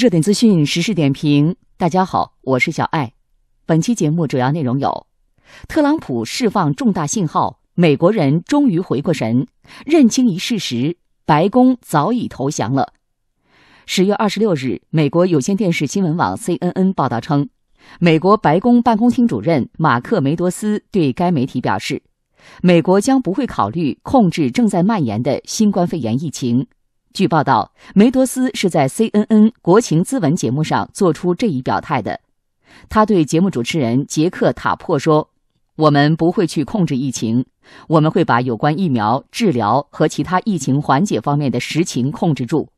热点资讯、时事点评，大家好，我是小艾。本期节目主要内容有：特朗普释放重大信号，美国人终于回过神，认清一事实，白宫早已投降了。十月二十六日，美国有线电视新闻网 CNN 报道称，美国白宫办公厅主任马克梅多斯对该媒体表示，美国将不会考虑控制正在蔓延的新冠肺炎疫情。据报道，梅多斯是在 CNN 国情咨文节目上做出这一表态的。他对节目主持人杰克·塔珀说：“我们不会去控制疫情，我们会把有关疫苗、治疗和其他疫情缓解方面的实情控制住。”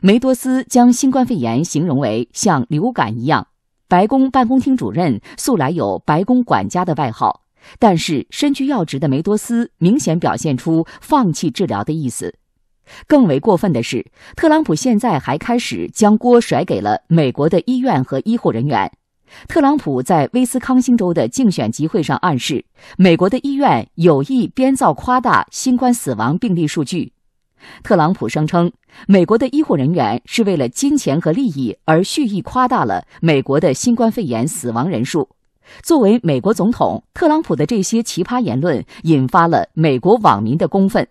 梅多斯将新冠肺炎形容为像流感一样。白宫办公厅主任素来有“白宫管家”的外号，但是身居要职的梅多斯明显表现出放弃治疗的意思。更为过分的是，特朗普现在还开始将锅甩给了美国的医院和医护人员。特朗普在威斯康星州的竞选集会上暗示，美国的医院有意编造夸大新冠死亡病例数据。特朗普声称，美国的医护人员是为了金钱和利益而蓄意夸大了美国的新冠肺炎死亡人数。作为美国总统，特朗普的这些奇葩言论引发了美国网民的公愤。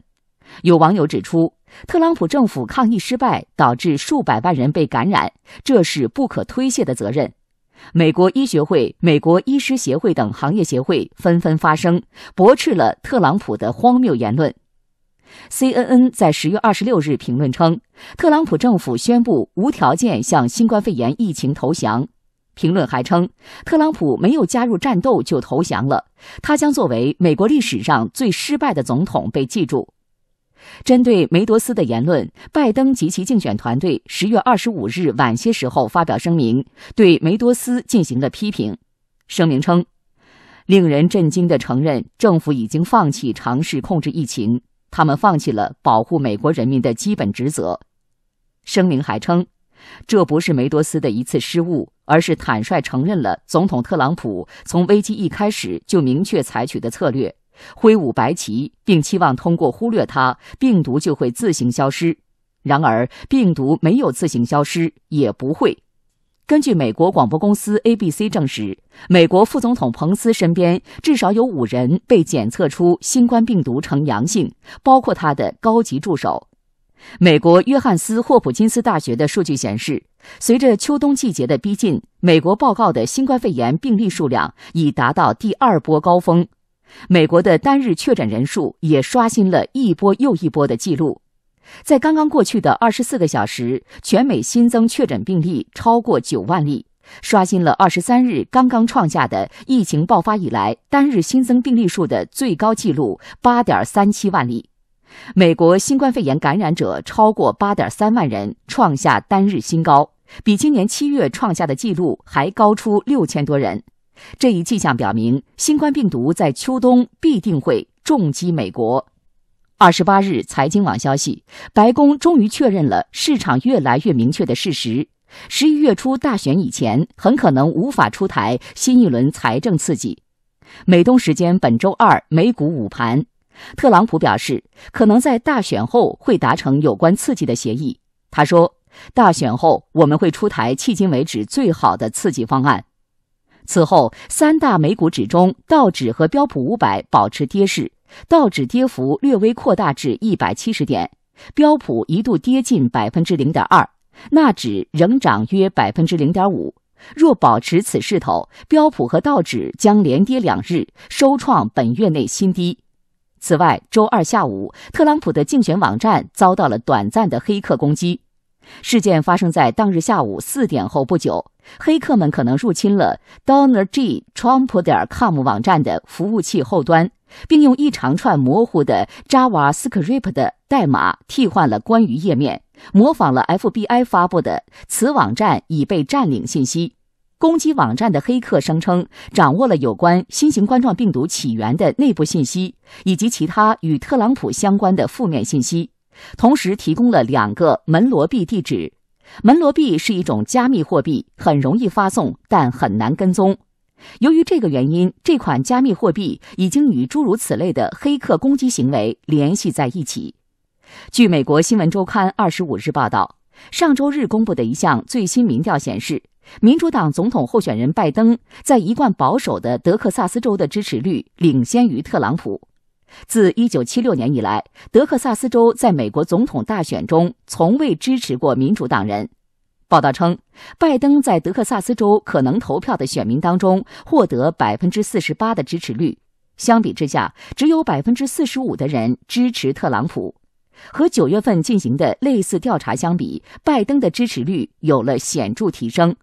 有网友指出，特朗普政府抗疫失败，导致数百万人被感染，这是不可推卸的责任。美国医学会、美国医师协会等行业协会纷纷发声，驳斥了特朗普的荒谬言论。CNN 在十月二十六日评论称，特朗普政府宣布无条件向新冠肺炎疫情投降。评论还称，特朗普没有加入战斗就投降了，他将作为美国历史上最失败的总统被记住。针对梅多斯的言论，拜登及其竞选团队十月二十五日晚些时候发表声明，对梅多斯进行了批评。声明称：“令人震惊的承认，政府已经放弃尝试控制疫情，他们放弃了保护美国人民的基本职责。”声明还称：“这不是梅多斯的一次失误，而是坦率承认了总统特朗普从危机一开始就明确采取的策略。”挥舞白旗，并期望通过忽略它，病毒就会自行消失。然而，病毒没有自行消失，也不会。根据美国广播公司 ABC 证实，美国副总统彭斯身边至少有五人被检测出新冠病毒呈阳性，包括他的高级助手。美国约翰斯霍普金斯大学的数据显示，随着秋冬季节的逼近，美国报告的新冠肺炎病例数量已达到第二波高峰。美国的单日确诊人数也刷新了一波又一波的记录，在刚刚过去的24个小时，全美新增确诊病例超过9万例，刷新了23日刚刚创下的疫情爆发以来单日新增病例数的最高纪录8.37万例。美国新冠肺炎感染者超过8.3万人，创下单日新高，比今年七月创下的纪录还高出6000多人。这一迹象表明，新冠病毒在秋冬必定会重击美国。二十八日，财经网消息，白宫终于确认了市场越来越明确的事实：十一月初大选以前，很可能无法出台新一轮财政刺激。美东时间本周二，美股午盘，特朗普表示，可能在大选后会达成有关刺激的协议。他说：“大选后，我们会出台迄今为止最好的刺激方案。”此后，三大美股指中，道指和标普五百保持跌势，道指跌幅略微扩大至一百七十点，标普一度跌近百分之零点二，纳指仍涨约百分之零点五。若保持此势头，标普和道指将连跌两日，收创本月内新低。此外，周二下午，特朗普的竞选网站遭到了短暂的黑客攻击，事件发生在当日下午四点后不久。黑客们可能入侵了 d o n e r G. t r u m p c o m 网站的服务器后端，并用一长串模糊的 Java Script 的代码替换了关于页面，模仿了 FBI 发布的“此网站已被占领”信息。攻击网站的黑客声称掌握了有关新型冠状病毒起源的内部信息以及其他与特朗普相关的负面信息，同时提供了两个门罗币地址。门罗币是一种加密货币，很容易发送，但很难跟踪。由于这个原因，这款加密货币已经与诸如此类的黑客攻击行为联系在一起。据美国新闻周刊二十五日报道，上周日公布的一项最新民调显示，民主党总统候选人拜登在一贯保守的德克萨斯州的支持率领先于特朗普。自1976年以来，德克萨斯州在美国总统大选中从未支持过民主党人。报道称，拜登在德克萨斯州可能投票的选民当中获得48%的支持率，相比之下，只有45%的人支持特朗普。和九月份进行的类似调查相比，拜登的支持率有了显著提升。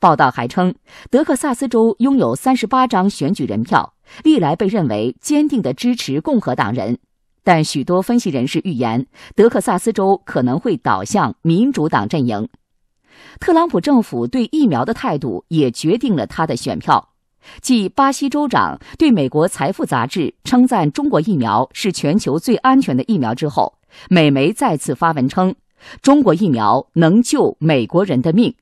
报道还称，德克萨斯州拥有38张选举人票。历来被认为坚定地支持共和党人，但许多分析人士预言德克萨斯州可能会倒向民主党阵营。特朗普政府对疫苗的态度也决定了他的选票。继巴西州长对《美国财富》杂志称赞中国疫苗是全球最安全的疫苗之后，美媒再次发文称，中国疫苗能救美国人的命。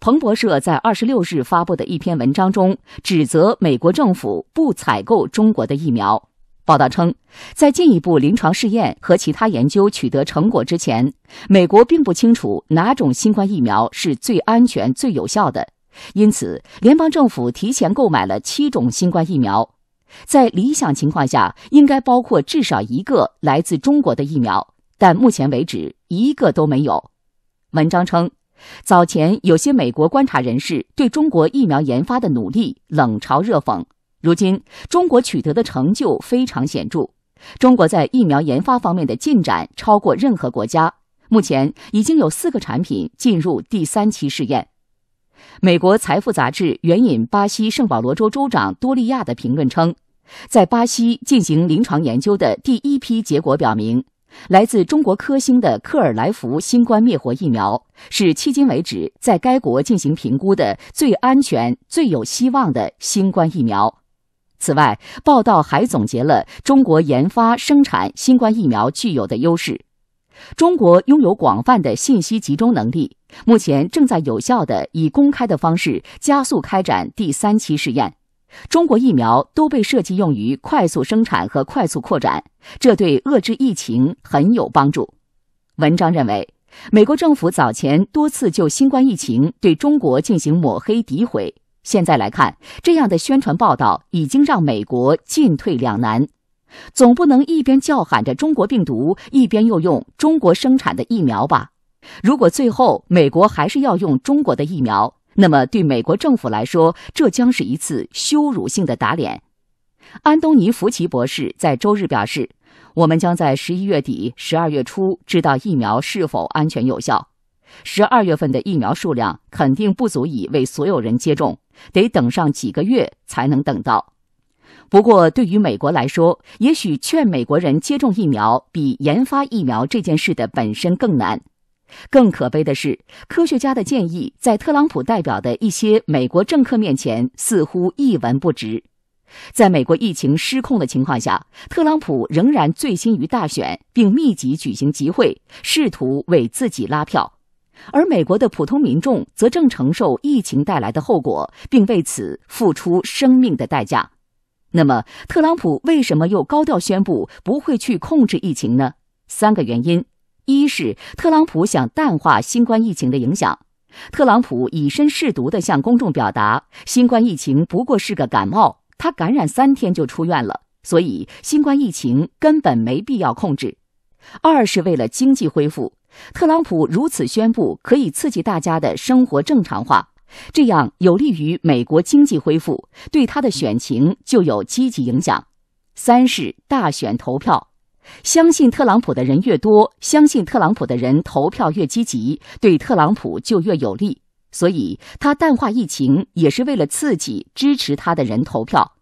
彭博社在二十六日发布的一篇文章中指责美国政府不采购中国的疫苗。报道称，在进一步临床试验和其他研究取得成果之前，美国并不清楚哪种新冠疫苗是最安全、最有效的，因此联邦政府提前购买了七种新冠疫苗。在理想情况下，应该包括至少一个来自中国的疫苗，但目前为止一个都没有。文章称。早前，有些美国观察人士对中国疫苗研发的努力冷嘲热讽。如今，中国取得的成就非常显著，中国在疫苗研发方面的进展超过任何国家。目前已经有四个产品进入第三期试验。美国《财富》杂志援引巴西圣保罗州州长多利亚的评论称，在巴西进行临床研究的第一批结果表明。来自中国科兴的克尔来福新冠灭活疫苗是迄今为止在该国进行评估的最安全、最有希望的新冠疫苗。此外，报道还总结了中国研发生产新冠疫苗具有的优势：中国拥有广泛的信息集中能力，目前正在有效地以公开的方式加速开展第三期试验。中国疫苗都被设计用于快速生产和快速扩展，这对遏制疫情很有帮助。文章认为，美国政府早前多次就新冠疫情对中国进行抹黑诋毁，现在来看，这样的宣传报道已经让美国进退两难。总不能一边叫喊着中国病毒，一边又用中国生产的疫苗吧？如果最后美国还是要用中国的疫苗，那么，对美国政府来说，这将是一次羞辱性的打脸。安东尼·福奇博士在周日表示：“我们将在十一月底、十二月初知道疫苗是否安全有效。十二月份的疫苗数量肯定不足以为所有人接种，得等上几个月才能等到。不过，对于美国来说，也许劝美国人接种疫苗比研发疫苗这件事的本身更难。”更可悲的是，科学家的建议在特朗普代表的一些美国政客面前似乎一文不值。在美国疫情失控的情况下，特朗普仍然醉心于大选，并密集举行集会，试图为自己拉票；而美国的普通民众则正承受疫情带来的后果，并为此付出生命的代价。那么，特朗普为什么又高调宣布不会去控制疫情呢？三个原因。一是特朗普想淡化新冠疫情的影响，特朗普以身试毒的向公众表达，新冠疫情不过是个感冒，他感染三天就出院了，所以新冠疫情根本没必要控制。二是为了经济恢复，特朗普如此宣布可以刺激大家的生活正常化，这样有利于美国经济恢复，对他的选情就有积极影响。三是大选投票。相信特朗普的人越多，相信特朗普的人投票越积极，对特朗普就越有利。所以他淡化疫情，也是为了刺激支持他的人投票。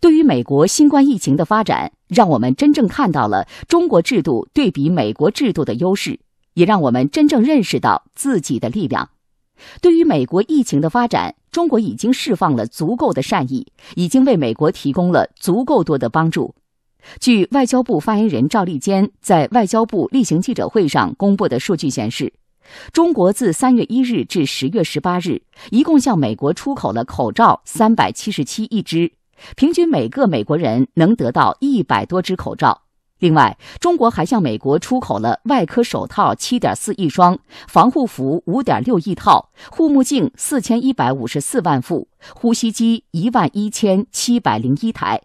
对于美国新冠疫情的发展，让我们真正看到了中国制度对比美国制度的优势，也让我们真正认识到自己的力量。对于美国疫情的发展，中国已经释放了足够的善意，已经为美国提供了足够多的帮助。据外交部发言人赵立坚在外交部例行记者会上公布的数据显示，中国自三月一日至十月十八日，一共向美国出口了口罩三百七十七亿只，平均每个美国人能得到一百多只口罩。另外，中国还向美国出口了外科手套七点四亿双、防护服五点六亿套、护目镜四千一百五十四万副、呼吸机一万一千七百零一台。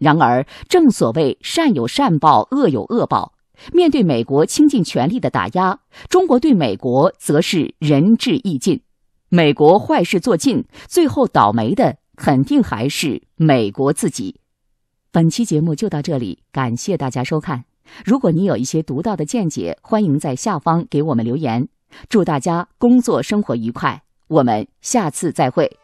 然而，正所谓善有善报，恶有恶报。面对美国倾尽全力的打压，中国对美国则是仁至义尽。美国坏事做尽，最后倒霉的肯定还是美国自己。本期节目就到这里，感谢大家收看。如果你有一些独到的见解，欢迎在下方给我们留言。祝大家工作生活愉快，我们下次再会。